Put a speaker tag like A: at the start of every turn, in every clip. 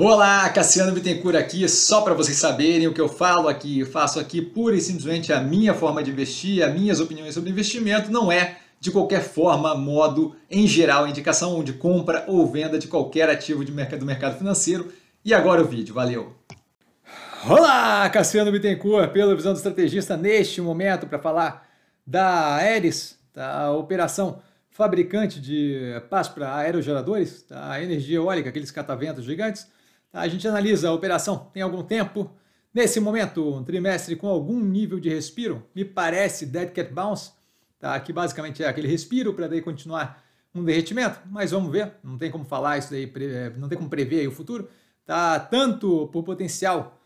A: Olá, Cassiano Bittencourt aqui, só para vocês saberem o que eu falo aqui, eu faço aqui pura e simplesmente a minha forma de investir, as minhas opiniões sobre investimento, não é de qualquer forma, modo, em geral, indicação de compra ou venda de qualquer ativo de mercado, do mercado financeiro. E agora o vídeo, valeu! Olá, Cassiano Bittencourt, pela visão do estrategista, neste momento para falar da Aeres, da operação fabricante de paz para aerogeradores, da energia eólica, aqueles cataventos gigantes, Tá, a gente analisa a operação tem algum tempo. Nesse momento, um trimestre com algum nível de respiro, me parece Dead Cat Bounce, tá? que basicamente é aquele respiro para daí continuar um derretimento, mas vamos ver, não tem como falar isso daí, eh, não tem como prever o futuro, tá? tanto por potencial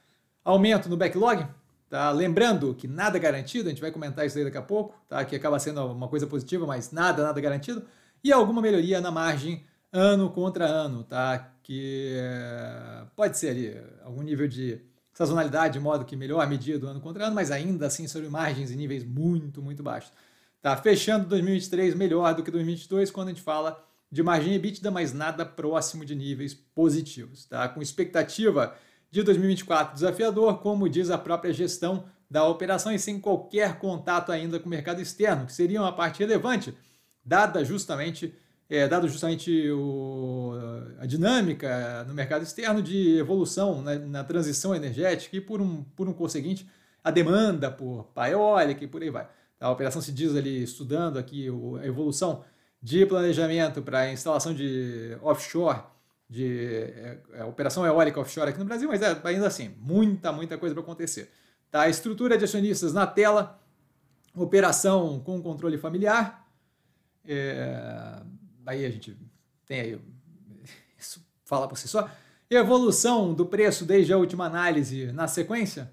A: aumento no backlog, tá? lembrando que nada garantido, a gente vai comentar isso aí daqui a pouco, tá? que acaba sendo uma coisa positiva, mas nada, nada garantido, e alguma melhoria na margem ano contra ano, tá? Que eh, pode ser ali algum nível de sazonalidade, de modo que melhor a medida do ano contra ano, mas ainda assim sobre margens e níveis muito, muito baixos. Tá fechando 2023 melhor do que 2022 quando a gente fala de margem EBITDA, mas nada próximo de níveis positivos, tá? Com expectativa de 2024 desafiador, como diz a própria gestão da operação e sem qualquer contato ainda com o mercado externo, que seria uma parte relevante, dada justamente é, dado justamente o, a dinâmica no mercado externo de evolução né, na transição energética e, por um, por um conseguinte, a demanda por eólica e por aí vai. A operação se diz ali estudando aqui a evolução de planejamento para instalação de offshore, de é, é, operação eólica offshore aqui no Brasil, mas é, ainda assim, muita, muita coisa para acontecer. Tá? Estrutura de acionistas na tela, operação com controle familiar, é, daí a gente tem aí, isso fala por si só, evolução do preço desde a última análise na sequência,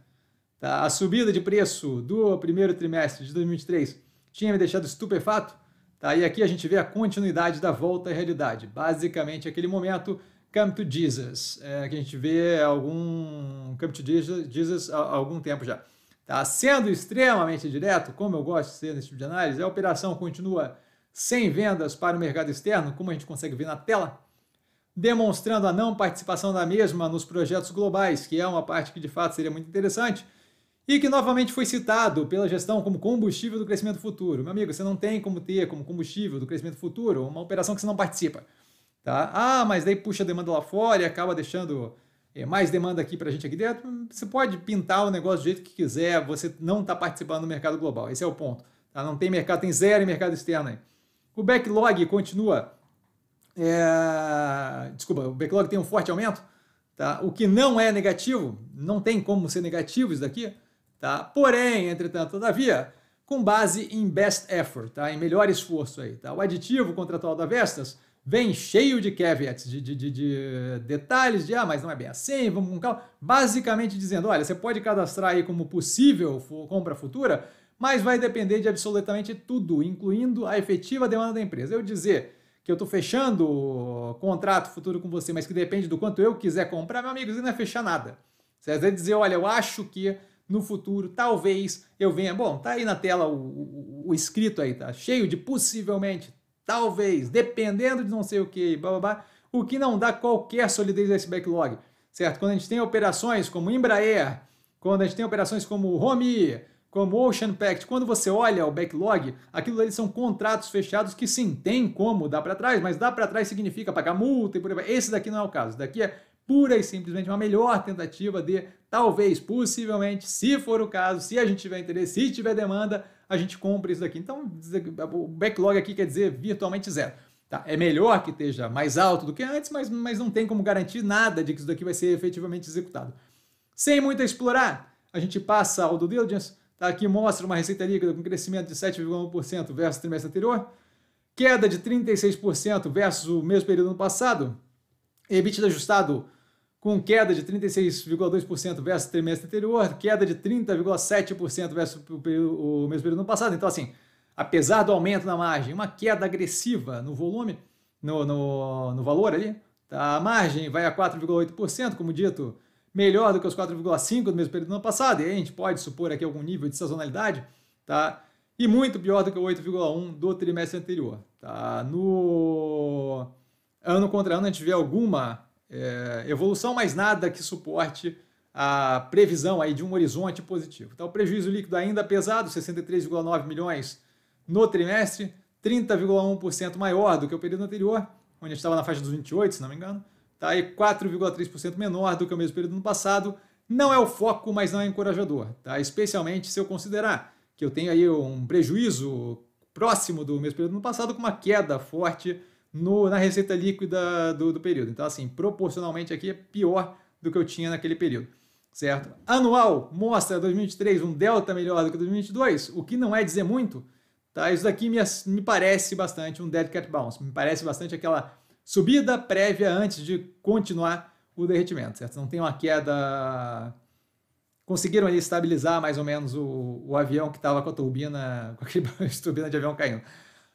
A: tá? a subida de preço do primeiro trimestre de 2023 tinha me deixado estupefato, tá? e aqui a gente vê a continuidade da volta à realidade, basicamente aquele momento Come to Jesus, é, que a gente vê algum Come to Jesus, Jesus há, algum tempo já. Tá? Sendo extremamente direto, como eu gosto de ser nesse tipo de análise, a operação continua sem vendas para o mercado externo, como a gente consegue ver na tela, demonstrando a não participação da mesma nos projetos globais, que é uma parte que de fato seria muito interessante, e que novamente foi citado pela gestão como combustível do crescimento futuro. Meu amigo, você não tem como ter como combustível do crescimento futuro uma operação que você não participa. Tá? Ah, mas daí puxa a demanda lá fora e acaba deixando é, mais demanda aqui para a gente aqui dentro. Hum, você pode pintar o negócio do jeito que quiser, você não está participando do mercado global. Esse é o ponto. Tá? Não tem mercado, tem zero mercado externo aí. O backlog continua. É, desculpa, o backlog tem um forte aumento, tá? o que não é negativo, não tem como ser negativo isso daqui, tá? porém, entretanto, todavia, com base em best effort, tá? em melhor esforço. Aí, tá? O aditivo contratual da Vestas vem cheio de caveats, de, de, de, de, detalhes, de ah, mas não é bem assim, vamos com calma. Basicamente dizendo, olha, você pode cadastrar aí como possível compra futura, mas vai depender de absolutamente tudo, incluindo a efetiva demanda da empresa. Eu dizer que eu estou fechando contrato futuro com você, mas que depende do quanto eu quiser comprar, meu amigo, você não é fechar nada. Você às vezes dizer, olha, eu acho que no futuro, talvez eu venha. Bom, tá aí na tela o, o, o escrito aí, tá cheio de possivelmente, talvez, dependendo de não sei o que, blá blá blá, o que não dá qualquer solidez a esse backlog, certo? Quando a gente tem operações como Embraer, quando a gente tem operações como Home, como Ocean Pact, quando você olha o backlog, aquilo ali são contratos fechados que sim, tem como dar para trás, mas dar para trás significa pagar multa e por aí vai. Esse daqui não é o caso, daqui é pura e simplesmente uma melhor tentativa de, talvez, possivelmente, se for o caso, se a gente tiver interesse, se tiver demanda, a gente compra isso daqui. Então, o backlog aqui quer dizer virtualmente zero. Tá, é melhor que esteja mais alto do que antes, mas, mas não tem como garantir nada de que isso daqui vai ser efetivamente executado. Sem muito explorar, a gente passa ao do diligence, tá? aqui mostra uma receita líquida com crescimento de 7,1% versus o trimestre anterior, queda de 36% versus o mesmo período no passado, EBITDA ajustado com queda de 36,2% versus o trimestre anterior, queda de 30,7% versus o, mesmo período no passado. Então, assim, apesar do aumento na margem, uma queda agressiva no volume, no, no, no valor ali, tá? a margem vai a 4,8%, como dito, melhor do que os 4,5% do mesmo período no ano passado, e a gente pode supor aqui algum nível de sazonalidade, tá? e muito pior do que o 8,1% do trimestre anterior. Tá? No ano contra ano, a gente vê alguma é, evolução, mas nada que suporte a previsão aí de um horizonte positivo. Então, o prejuízo líquido ainda pesado, 63,9 milhões no trimestre, 30,1% maior do que o período anterior, onde estava na faixa dos 28, se não me engano. Tá aí 4,3% menor do que o mesmo período no passado. Não é o foco, mas não é encorajador, tá? Especialmente se eu considerar que eu tenho aí um prejuízo próximo do mesmo período no passado com uma queda forte no, na receita líquida do, do período. Então, assim, proporcionalmente aqui é pior do que eu tinha naquele período, certo? Anual mostra 2023 um delta melhor do que 2022, o que não é dizer muito, tá? Isso daqui me, me parece bastante um dead cat bounce, me parece bastante aquela subida prévia antes de continuar o derretimento, certo? Não tem uma queda... Conseguiram ali estabilizar mais ou menos o, o avião que estava com a turbina, com aquele turbina de avião caindo.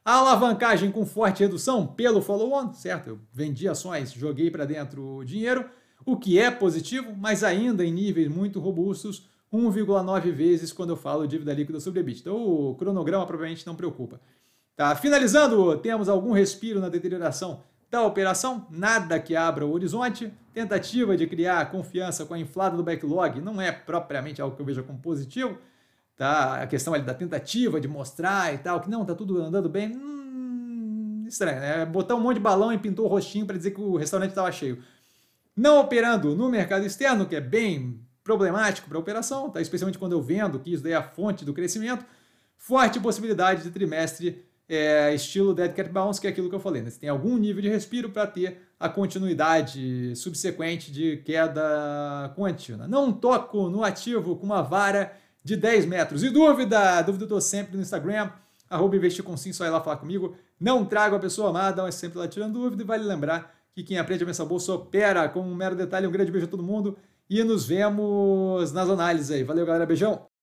A: A alavancagem com forte redução pelo follow-on, certo? Eu vendi ações, joguei para dentro o dinheiro, o que é positivo, mas ainda em níveis muito robustos, 1,9 vezes quando eu falo dívida líquida sobre EBIT. Então, o cronograma provavelmente não preocupa. Tá, finalizando, temos algum respiro na deterioração da operação, nada que abra o horizonte, tentativa de criar confiança com a inflada do backlog não é propriamente algo que eu veja como positivo, tá? A questão ali da tentativa de mostrar e tal, que não, tá tudo andando bem. Hum, estranho, né? Botar um monte de balão e pintou o rostinho para dizer que o restaurante estava cheio. Não operando no mercado externo, que é bem problemático para a operação, tá? especialmente quando eu vendo que isso daí é a fonte do crescimento. Forte possibilidade de trimestre é, estilo Dead Cat Bounce, que é aquilo que eu falei. Né? Você tem algum nível de respiro para ter a continuidade subsequente de queda contínua. Não toco no ativo com uma vara de 10 metros. E dúvida? Dúvida eu tô sempre no Instagram, arroba investir com sim, só ir lá falar comigo. Não trago a pessoa amada, mas então é sempre lá tirando dúvida. E vale lembrar que quem aprende a pensar bolsa opera. Com um mero detalhe, um grande beijo a todo mundo. E nos vemos nas análises aí. Valeu, galera. Beijão!